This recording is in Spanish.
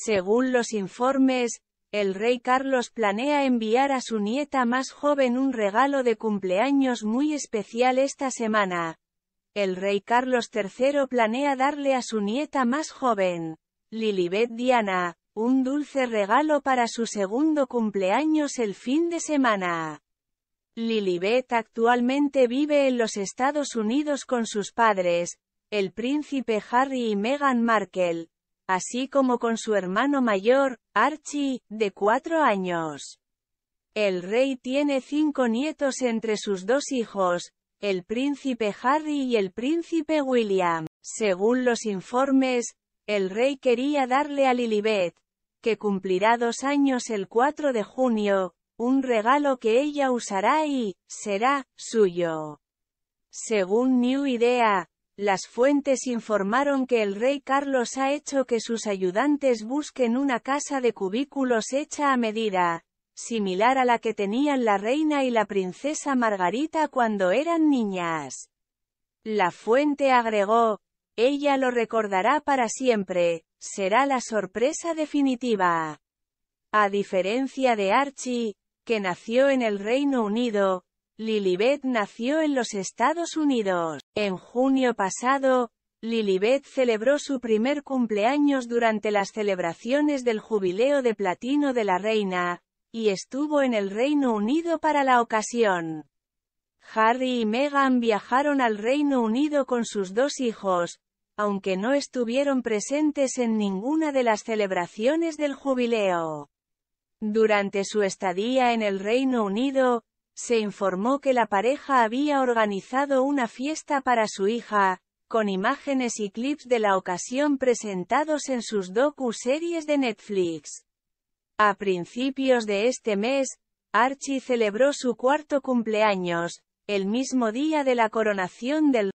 Según los informes, el rey Carlos planea enviar a su nieta más joven un regalo de cumpleaños muy especial esta semana. El rey Carlos III planea darle a su nieta más joven, Lilibet Diana, un dulce regalo para su segundo cumpleaños el fin de semana. Lilibet actualmente vive en los Estados Unidos con sus padres, el príncipe Harry y Meghan Markle, así como con su hermano mayor, Archie, de cuatro años. El rey tiene cinco nietos entre sus dos hijos, el príncipe Harry y el príncipe William. Según los informes, el rey quería darle a Lilibet, que cumplirá dos años el 4 de junio, un regalo que ella usará y, será, suyo. Según New Idea, las fuentes informaron que el rey Carlos ha hecho que sus ayudantes busquen una casa de cubículos hecha a medida, similar a la que tenían la reina y la princesa Margarita cuando eran niñas. La fuente agregó, ella lo recordará para siempre, será la sorpresa definitiva. A diferencia de Archie, que nació en el Reino Unido, Lilibet nació en los Estados Unidos. En junio pasado, Lilibet celebró su primer cumpleaños durante las celebraciones del Jubileo de Platino de la Reina, y estuvo en el Reino Unido para la ocasión. Harry y Meghan viajaron al Reino Unido con sus dos hijos, aunque no estuvieron presentes en ninguna de las celebraciones del jubileo. Durante su estadía en el Reino Unido, se informó que la pareja había organizado una fiesta para su hija, con imágenes y clips de la ocasión presentados en sus docu-series de Netflix. A principios de este mes, Archie celebró su cuarto cumpleaños, el mismo día de la coronación del